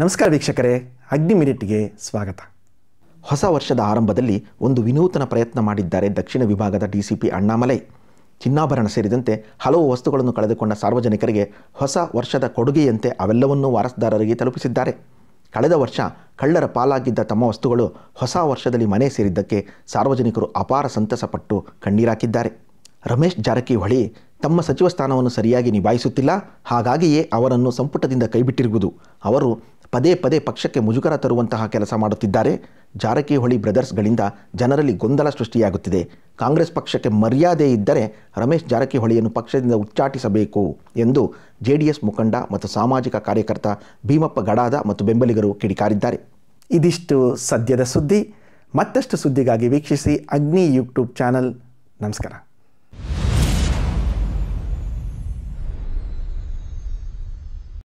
ನಮಸ್ಕಾರ ವೀಕ್ಷಕರೇ ಅಗ್ನಿ ಮಿನಿಟ್ಗೆ ಸ್ವಾಗತ ಹೊಸ ವರ್ಷದ ಆರಂಭದಲ್ಲಿ ಒಂದು ವಿನೂತನ ಪ್ರಯತ್ನ ಮಾಡಿದ್ದಾರೆ ದಕ್ಷಿಣ ವಿಭಾಗದ ಡಿಸಿಪಿ ಅಣ್ಣಾಮಲೈ ಚಿನ್ನಾಭರಣ ಸೇರಿದಂತೆ ಹಲವು ವಸ್ತುಗಳನ್ನು ಕಳೆದುಕೊಂಡ ಸಾರ್ವಜನಿಕರಿಗೆ ಹೊಸ ವರ್ಷದ ಕೊಡುಗೆಯಂತೆ ಅವೆಲ್ಲವನ್ನೂ ವಾರಸುದಾರರಿಗೆ ತಲುಪಿಸಿದ್ದಾರೆ ಕಳೆದ ವರ್ಷ ಕಳ್ಳರ ಪಾಲಾಗಿದ್ದ ತಮ್ಮ ವಸ್ತುಗಳು ಹೊಸ ವರ್ಷದಲ್ಲಿ ಮನೆ ಸೇರಿದ್ದಕ್ಕೆ ಸಾರ್ವಜನಿಕರು ಅಪಾರ ಸಂತಸಪಟ್ಟು ಕಣ್ಣೀರಾಕಿದ್ದಾರೆ ರಮೇಶ್ ಜಾರಕಿಹೊಳಿ ತಮ್ಮ ಸಚಿವ ಸ್ಥಾನವನ್ನು ಸರಿಯಾಗಿ ನಿಭಾಯಿಸುತ್ತಿಲ್ಲ ಹಾಗಾಗಿಯೇ ಅವರನ್ನು ಸಂಪುಟದಿಂದ ಕೈಬಿಟ್ಟಿರುವುದು ಅವರು ಪದೇ ಪದೇ ಪಕ್ಷಕ್ಕೆ ಮುಜುಗರ ತರುವಂತಹ ಕೆಲಸ ಮಾಡುತ್ತಿದ್ದಾರೆ ಜಾರಕಿಹೊಳಿ ಬ್ರದರ್ಸ್ಗಳಿಂದ ಜನರಲ್ಲಿ ಗೊಂದಲ ಸೃಷ್ಟಿಯಾಗುತ್ತಿದೆ ಕಾಂಗ್ರೆಸ್ ಪಕ್ಷಕ್ಕೆ ಮರ್ಯಾದೆ ಇದ್ದರೆ ರಮೇಶ್ ಜಾರಕಿಹೊಳಿಯನ್ನು ಪಕ್ಷದಿಂದ ಉಚ್ಚಾಟಿಸಬೇಕು ಎಂದು ಜೆ ಡಿ ಎಸ್ ಮುಖಂಡ ಮತ್ತು ಸಾಮಾಜಿಕ ಕಾರ್ಯಕರ್ತ ಭೀಮಪ್ಪ ಗಡಾದ ಮತ್ತು ಬೆಂಬಲಿಗರು ಕಿಡಿಕಾರಿದ್ದಾರೆ ಇದಿಷ್ಟು ಸದ್ಯದ ಸುದ್ದಿ ಮತ್ತಷ್ಟು ಸುದ್ದಿಗಾಗಿ ವೀಕ್ಷಿಸಿ ಅಗ್ನಿ ಯೂಟ್ಯೂಬ್ ಚಾನಲ್ ನಮಸ್ಕಾರ